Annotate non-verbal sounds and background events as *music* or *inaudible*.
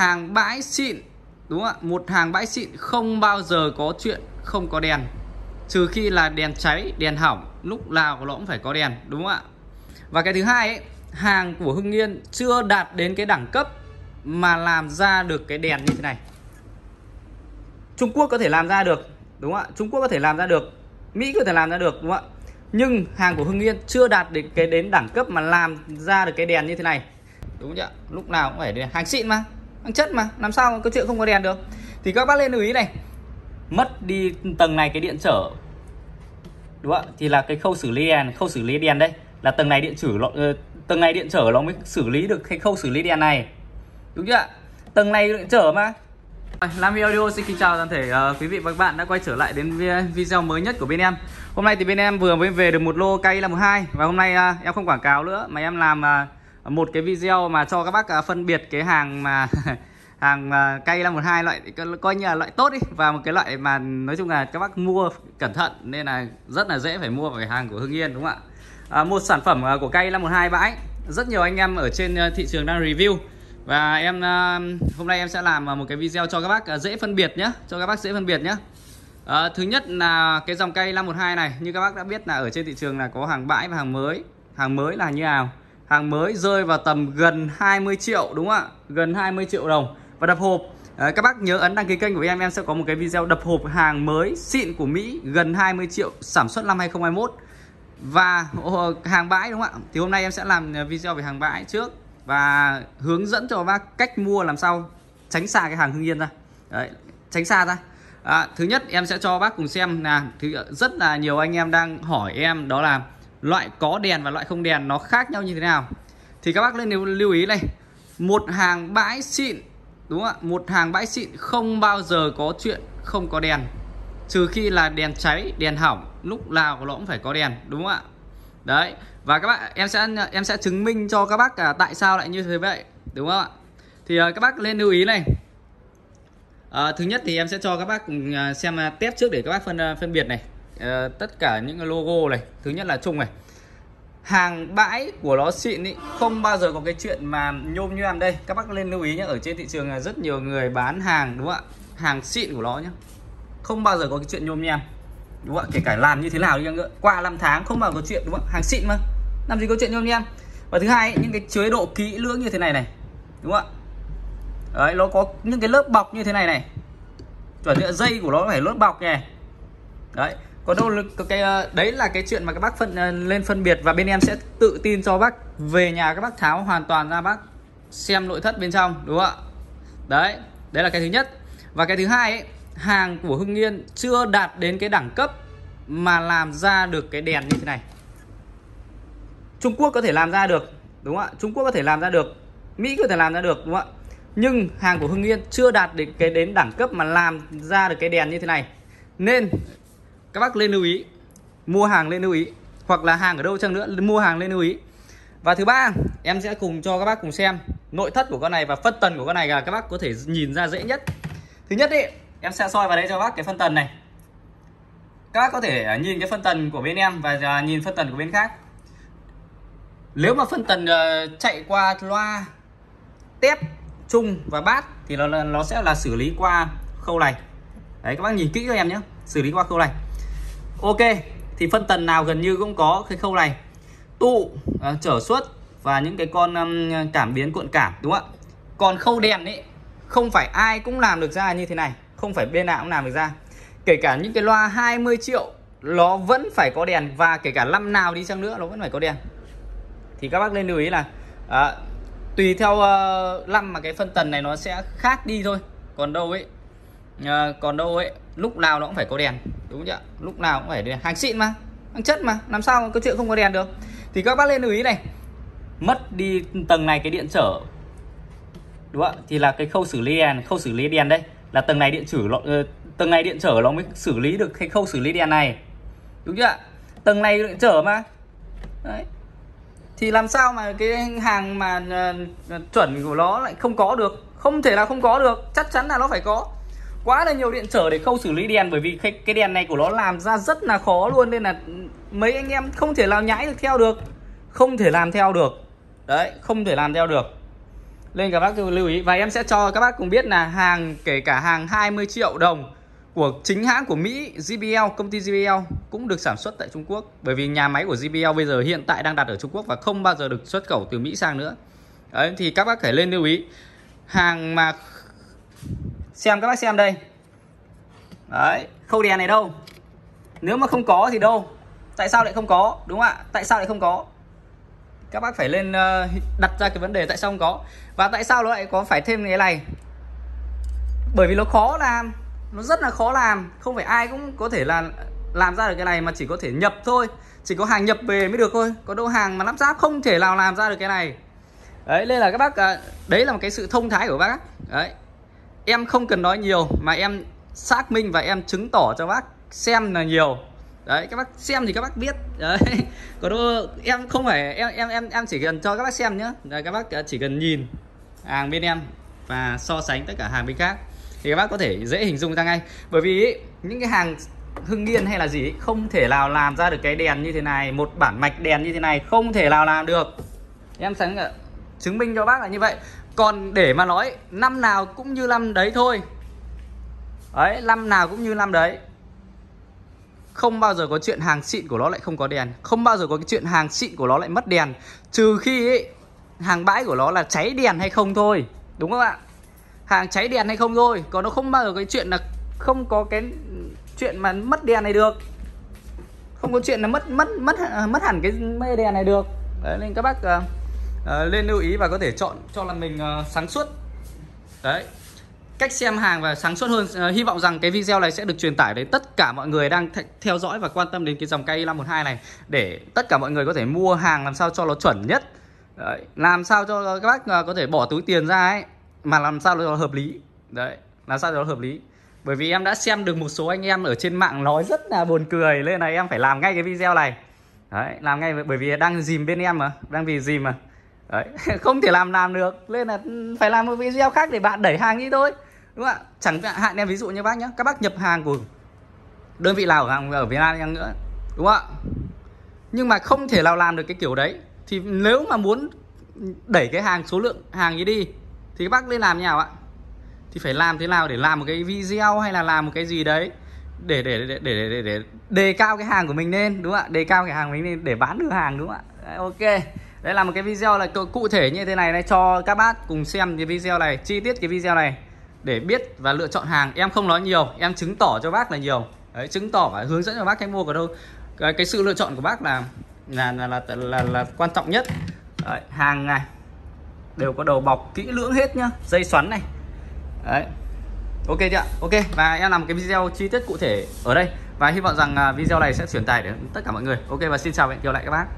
hàng bãi xịn đúng không ạ một hàng bãi xịn không bao giờ có chuyện không có đèn trừ khi là đèn cháy đèn hỏng lúc nào nó cũng phải có đèn đúng không ạ và cái thứ hai ấy, hàng của Hưng Yên chưa đạt đến cái đẳng cấp mà làm ra được cái đèn như thế này Trung Quốc có thể làm ra được đúng không ạ Trung Quốc có thể làm ra được Mỹ có thể làm ra được đúng không ạ nhưng hàng của Hưng Yên chưa đạt đến cái đến đẳng cấp mà làm ra được cái đèn như thế này đúng không ạ lúc nào cũng phải đèn hàng xịn mà ăn chất mà Làm sao có chuyện không có đèn được Thì các bác lên lưu ý này Mất đi tầng này cái điện trở Đúng không? Thì là cái khâu xử lý đèn Khâu xử lý đèn đây Là tầng này điện trở ờ, Tầng này điện trở nó mới xử lý được cái khâu xử lý đèn này Đúng chưa ạ Tầng này điện trở mà Lam Audio xin kính chào toàn thể uh, quý vị và các bạn đã quay trở lại đến video mới nhất của bên em Hôm nay thì bên em vừa mới về được một lô cây là một hai, Và hôm nay uh, em không quảng cáo nữa mà em làm uh, một cái video mà cho các bác à, phân biệt cái hàng mà *laughs* hàng cây một hai loại coi như là loại tốt đi và một cái loại mà nói chung là các bác mua cẩn thận nên là rất là dễ phải mua phải hàng của Hưng Yên đúng không ạ à, một sản phẩm à, của cây một hai bãi rất nhiều anh em ở trên à, thị trường đang review và em hôm nay em sẽ làm một cái video cho các bác dễ phân biệt nhé cho các bác dễ phân biệt nhé à, thứ nhất là cái dòng cây một hai này như các bác đã biết là ở trên thị trường là có hàng bãi và hàng mới hàng mới là như nào hàng mới rơi vào tầm gần 20 triệu đúng không ạ gần 20 triệu đồng và đập hộp các bác nhớ ấn đăng ký kênh của em em sẽ có một cái video đập hộp hàng mới xịn của Mỹ gần 20 triệu sản xuất năm 2021 và hàng bãi đúng không ạ thì hôm nay em sẽ làm ờ, video về hàng bãi trước và hướng dẫn cho bác cách mua làm sao tránh xa cái hàng Hưng Yên ra Đấy, tránh xa ra à, thứ nhất em sẽ cho bác cùng xem là thứ rất là nhiều anh em đang hỏi em đó là loại có đèn và loại không đèn nó khác nhau như thế nào thì các bác nên lưu ý này một hàng bãi xịn đúng không ạ một hàng bãi xịn không bao giờ có chuyện không có đèn trừ khi là đèn cháy đèn hỏng lúc nào nó cũng phải có đèn đúng không ạ đấy và các bạn em sẽ em sẽ chứng minh cho các bác tại sao lại như thế vậy đúng không ạ thì ờ, các bác nên lưu ý này à, thứ nhất thì em sẽ cho các bác ừ, à, xem à, test trước để các bác phân ờ, phân biệt này Ờ, tất cả những cái logo này thứ nhất là chung này hàng bãi của nó xịn ý không bao giờ có cái chuyện mà nhôm như nhoàm đây các bác lên lưu ý nhé ở trên thị trường là rất nhiều người bán hàng đúng không ạ hàng xịn của nó nhé không bao giờ có cái chuyện nhôm nhoàm đúng không ạ kể cả làm như thế nào đi chăng nữa qua 5 tháng không bao giờ có chuyện đúng không ạ hàng xịn mà làm gì có chuyện nhôm nhoàm và thứ hai ý, những cái chế độ kỹ lưỡng như thế này này đúng không ạ đấy nó có những cái lớp bọc như thế này này chuẩn dây của nó phải lớp bọc này đấy có đâu cái ờ, đấy là cái chuyện mà các bác phân ờ, lên phân biệt và bên em sẽ tự tin cho bác về nhà các bác tháo hoàn toàn ra bác xem nội thất bên trong đúng không ạ đấy đấy là cái thứ nhất và cái thứ hai ấy, hàng của Hưng Yên chưa đạt đến cái đẳng cấp mà làm ra được cái đèn như thế này Trung Quốc có thể làm ra được đúng không ạ Trung Quốc có thể làm ra được Mỹ có thể làm ra được đúng không ạ nhưng hàng của Hưng Yên chưa đạt đến cái đến đẳng cấp mà làm ra được cái đèn như thế này nên các bác lên lưu ý mua hàng lên lưu ý hoặc là hàng ở đâu chăng nữa mua hàng lên lưu ý và thứ ba em sẽ cùng cho các bác cùng xem nội thất của con này và phân tần của con này là các bác có thể nhìn ra dễ nhất thứ nhất ấy, em sẽ soi vào đây cho các bác cái phân tần này các bác có thể à, nhìn cái phân tần của bên em và à, nhìn phân tần của bên khác nếu mà phân tần à, chạy qua loa tép chung và bát thì nó nó sẽ là xử lý qua khâu này đấy các bác nhìn kỹ cho em nhé xử lý qua khâu này ok thì phân tần nào gần như cũng có cái khâu này tụ à, trở suất và những cái con um, cảm biến cuộn cảm đúng không ạ còn khâu đèn ấy không phải ai cũng làm được ra như thế này không phải bên nào cũng làm được ra kể cả những cái loa 20 triệu nó vẫn phải có đèn và kể cả năm nào đi chăng nữa nó vẫn phải có đèn thì các bác nên lưu ý là à, tùy theo uh, mà cái phân tần này nó sẽ khác đi thôi còn đâu ấy à, còn đâu ấy lúc nào nó cũng phải có đèn đúng chưa lúc nào cũng phải đèn hàng xịn mà hàng chất mà làm sao có chuyện không có đèn được thì các bác lên lưu ý này mất đi tầng này cái điện trở đúng không thì là cái khâu xử lý đèn khâu xử lý đèn đây là tầng này điện trở ờ, tầng này điện trở nó mới xử lý được cái khâu xử lý đèn này đúng chưa tầng này điện trở mà đấy thì làm sao mà cái hàng mà ờ, chuẩn của nó lại không có được không thể là không có được chắc chắn là nó phải có quá là nhiều điện trở để khâu xử lý đèn bởi vì cái, cái đèn này của nó làm ra rất là khó luôn nên là mấy anh em không thể nào nhãi được theo được không thể làm theo được đấy không thể làm theo được nên các bác lưu ý và em sẽ cho các bác cùng biết là hàng kể cả hàng 20 triệu đồng của chính hãng của Mỹ JBL công ty JBL cũng được sản xuất tại Trung Quốc bởi vì nhà máy của JBL bây giờ hiện tại đang đặt ở Trung Quốc và không bao giờ được xuất khẩu từ Mỹ sang nữa đấy, thì các bác phải lên lưu ý hàng mà xem các bác xem đây đấy khâu đèn này đâu nếu mà không có thì đâu tại sao lại không có đúng không ạ tại sao lại không có các bác phải lên ờ, đặt ra cái vấn đề tại sao không có và tại sao nó lại có phải thêm cái này bởi vì nó khó làm nó rất là khó làm không phải ai cũng có thể là làm ra được cái này mà chỉ có thể nhập thôi chỉ có hàng nhập về mới được thôi có đâu hàng mà lắp ráp không thể nào làm ra được cái này đấy nên là các bác ờ, đấy là một cái sự thông thái của bác đấy em không cần nói nhiều mà em xác minh và em chứng tỏ cho bác xem là nhiều đấy các bác xem thì các bác biết *laughs* đấy còn đâu, em không phải em em em em chỉ cần cho các bác xem nhé đấy, các bác à, chỉ cần nhìn hàng bên em và so sánh tất cả hàng bên khác thì các bác có thể dễ hình dung ra ngay bởi vì những cái hàng hưng yên hay là gì không thể nào làm ra được cái đèn như thế này một bản mạch đèn như thế này không thể nào làm được em sẽ à, chứng minh cho bác là như vậy còn để mà nói năm nào cũng như năm đấy thôi ấy năm nào cũng như năm đấy không bao giờ có chuyện hàng xịn của nó lại không có đèn không bao giờ có cái chuyện hàng xịn của nó lại mất đèn trừ khi ấy, hàng bãi của nó là cháy đèn hay không thôi đúng không ạ hàng cháy đèn hay không thôi còn nó không bao giờ cái chuyện là không có cái chuyện mà mất đèn này được không có chuyện là mất mất mất mất hẳn cái mê đèn này được đấy nên các bác uh, uh, lên lưu ý và có thể chọn cho là mình uh, sáng suốt đấy cách xem hàng và sáng suốt hơn uh, hy vọng rằng cái video này sẽ được truyền tải đến tất cả mọi người đang th theo dõi và quan tâm đến cái dòng cây 512 này để tất cả mọi người có thể mua hàng làm sao cho nó chuẩn nhất đấy. làm sao cho các bác uh, có thể bỏ túi tiền ra ấy mà làm sao nó hợp lý đấy làm sao cho nó hợp lý bởi vì em đã xem được một số anh em ở trên mạng nói rất là buồn cười nên là em phải làm ngay cái video này Đấy, làm ngay bởi vì đang dìm bên em mà, đang vì dìm mà đấy *laughs* không thể làm làm được nên là phải làm một video khác để bạn đẩy hàng đi thôi đúng không ạ chẳng hạn em ví dụ như bác nhé các bác nhập hàng của đơn vị nào ở, ở Việt Nam đang nữa đúng không ạ nhưng mà không thể nào làm được cái kiểu đấy thì nếu mà muốn đẩy cái hàng số lượng hàng ấy đi thì các bác nên làm như nào ạ thì phải làm thế nào để làm một cái video hay là làm một cái gì đấy để để để để để, để đề cao cái hàng của mình lên đúng không ạ đề cao cái hàng của mình lên để bán được hàng đúng không ạ ok đây là một cái video là cụ thể như thế này này cho các bác cùng xem cái video này, chi tiết cái video này để biết và lựa chọn hàng. Em không nói nhiều, em chứng tỏ cho bác là nhiều. Đấy, chứng tỏ và hướng dẫn cho bác cách mua của đâu. Cái, cái sự lựa chọn của bác là là là là, là, là, là quan trọng nhất. Đấy, hàng này đều có đầu bọc kỹ lưỡng hết nhá, dây xoắn này. Đấy. Ok chưa Ok và em làm cái video chi tiết cụ thể ở đây và hy vọng rằng à, video này sẽ truyền tải đến tất cả mọi người. Ok và xin chào và hẹn gặp lại các bác.